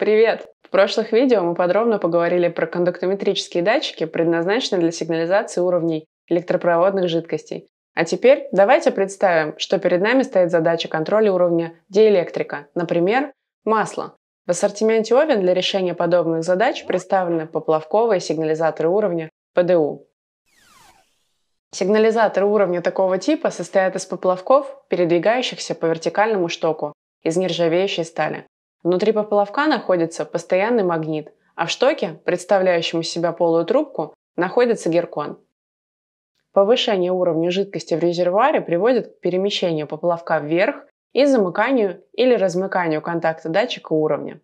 Привет! В прошлых видео мы подробно поговорили про кондуктометрические датчики, предназначенные для сигнализации уровней электропроводных жидкостей. А теперь давайте представим, что перед нами стоит задача контроля уровня диэлектрика, например, масла. В ассортименте Овен для решения подобных задач представлены поплавковые сигнализаторы уровня ПДУ. Сигнализаторы уровня такого типа состоят из поплавков, передвигающихся по вертикальному штоку из нержавеющей стали. Внутри поплавка находится постоянный магнит, а в штоке, представляющем из себя полую трубку, находится геркон. Повышение уровня жидкости в резервуаре приводит к перемещению поплавка вверх и замыканию или размыканию контакта датчика уровня.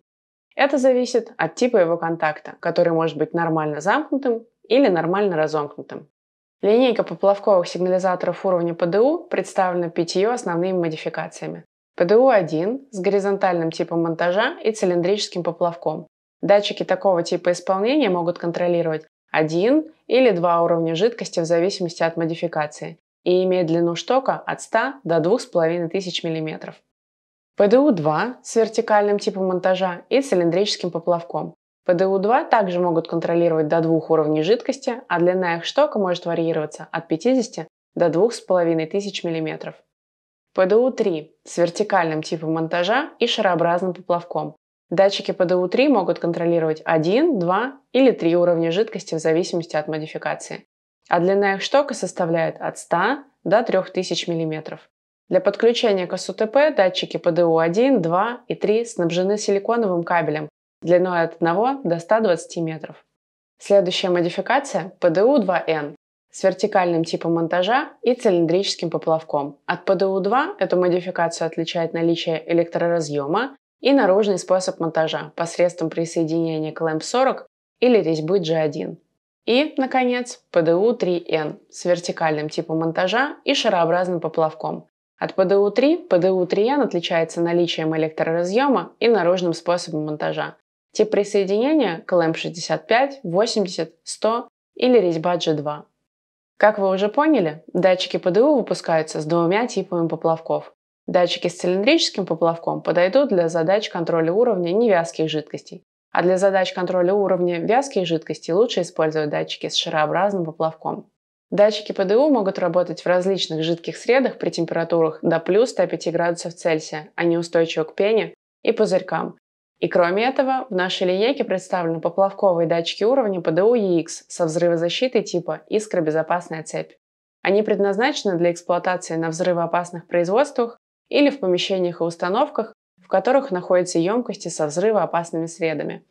Это зависит от типа его контакта, который может быть нормально замкнутым или нормально разомкнутым. Линейка поплавковых сигнализаторов уровня ПДУ представлена пятью основными модификациями. ПДУ-1 с горизонтальным типом монтажа и цилиндрическим поплавком. Датчики такого типа исполнения могут контролировать один или два уровня жидкости в зависимости от модификации и имеет длину штока от 100 до 2500 мм. ПДУ-2 с вертикальным типом монтажа и цилиндрическим поплавком. ПДУ-2 также могут контролировать до двух уровней жидкости, а длина их штока может варьироваться от 50 до 2500 мм. ПДУ-3 с вертикальным типом монтажа и шарообразным поплавком. Датчики ПДУ-3 могут контролировать 1, 2 или 3 уровня жидкости в зависимости от модификации. А длина их штока составляет от 100 до 3000 мм. Для подключения к СУТП датчики ПДУ-1, 2 и 3 снабжены силиконовым кабелем длиной от 1 до 120 метров. Следующая модификация – ПДУ-2Н с вертикальным типом монтажа и цилиндрическим поплавком. От ПДУ-2 эту модификацию отличает наличие электроразъема и наружный способ монтажа посредством присоединения к LAMP40 или резьбы G1. И, наконец, пду 3 н с вертикальным типом монтажа и шарообразным поплавком. От ПДУ-3 3 н отличается наличием электроразъема и наружным способом монтажа. Тип присоединения – КЛМ 65, 80, 100 или резьба G2. Как вы уже поняли, датчики ПДУ выпускаются с двумя типами поплавков. Датчики с цилиндрическим поплавком подойдут для задач контроля уровня невязких жидкостей, а для задач контроля уровня вязких жидкостей лучше использовать датчики с шарообразным поплавком. Датчики ПДУ могут работать в различных жидких средах при температурах до плюс 105 градусов Цельсия, они устойчивы к пене и пузырькам, и кроме этого, в нашей линейке представлены поплавковые датчики уровня ПДУ EX со взрывозащитой типа «Искробезопасная цепь». Они предназначены для эксплуатации на взрывоопасных производствах или в помещениях и установках, в которых находятся емкости со взрывоопасными средами.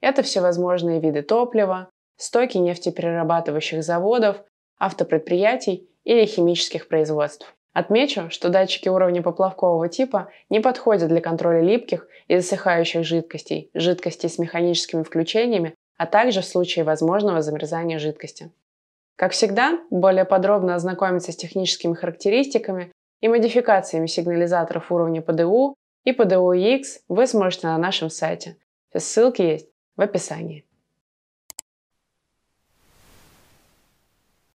Это всевозможные виды топлива, стоки нефтеперерабатывающих заводов, автопредприятий или химических производств. Отмечу, что датчики уровня поплавкового типа не подходят для контроля липких и засыхающих жидкостей, жидкостей с механическими включениями, а также в случае возможного замерзания жидкости. Как всегда, более подробно ознакомиться с техническими характеристиками и модификациями сигнализаторов уровня ПДУ и ПДУ-X вы сможете на нашем сайте. ссылки есть в описании.